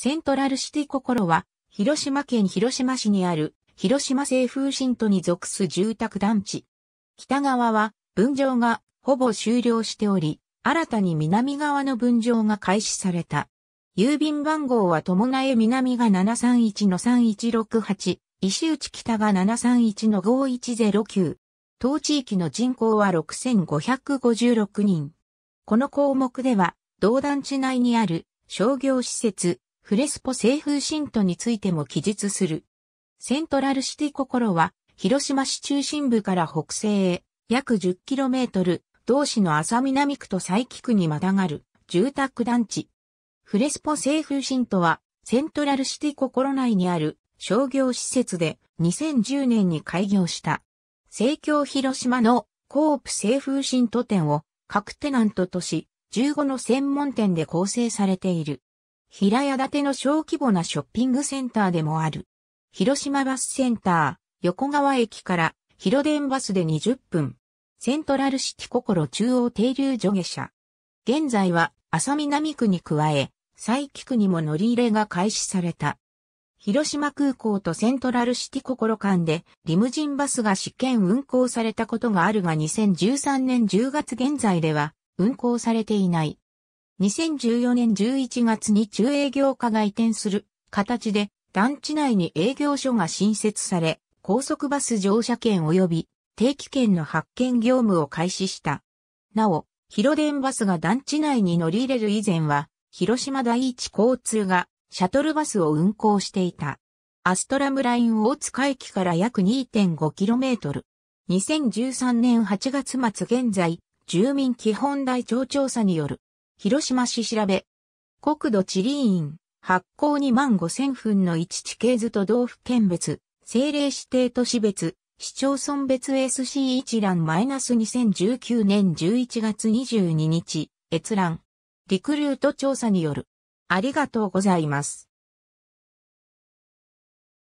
セントラルシティ心は、広島県広島市にある、広島西風新都に属す住宅団地。北側は、分譲がほぼ終了しており、新たに南側の分譲が開始された。郵便番号は伴え南が731-3168、石内北が731-5109。当地域の人口は6556人。この項目では、同団地内にある商業施設、フレスポ西風信徒についても記述する。セントラルシティ心は、広島市中心部から北西へ、約 10km、同市の浅南区と佐伯区にまたがる、住宅団地。フレスポ西風信徒は、セントラルシティ心内にある商業施設で2010年に開業した。西京広島のコープ西風信徒店を各テナントとし、15の専門店で構成されている。平屋建ての小規模なショッピングセンターでもある。広島バスセンター、横川駅から広電バスで20分。セントラルシティ心中央停留所下車。現在は、浅南区に加え、佐伯区にも乗り入れが開始された。広島空港とセントラルシティ心間でリムジンバスが試験運行されたことがあるが2013年10月現在では運行されていない。2014年11月に中営業課が移転する形で団地内に営業所が新設され、高速バス乗車券及び定期券の発券業務を開始した。なお、広電バスが団地内に乗り入れる以前は、広島第一交通がシャトルバスを運行していた。アストラムライン大塚駅から約 2.5km。2013年8月末現在、住民基本台帳調査による広島市調べ。国土地理院、発行2万5千分の1地形図と道府県別、政令指定都市別、市町村別 SC 一覧 -2019 年11月22日、閲覧。リクルート調査による。ありがとうございます。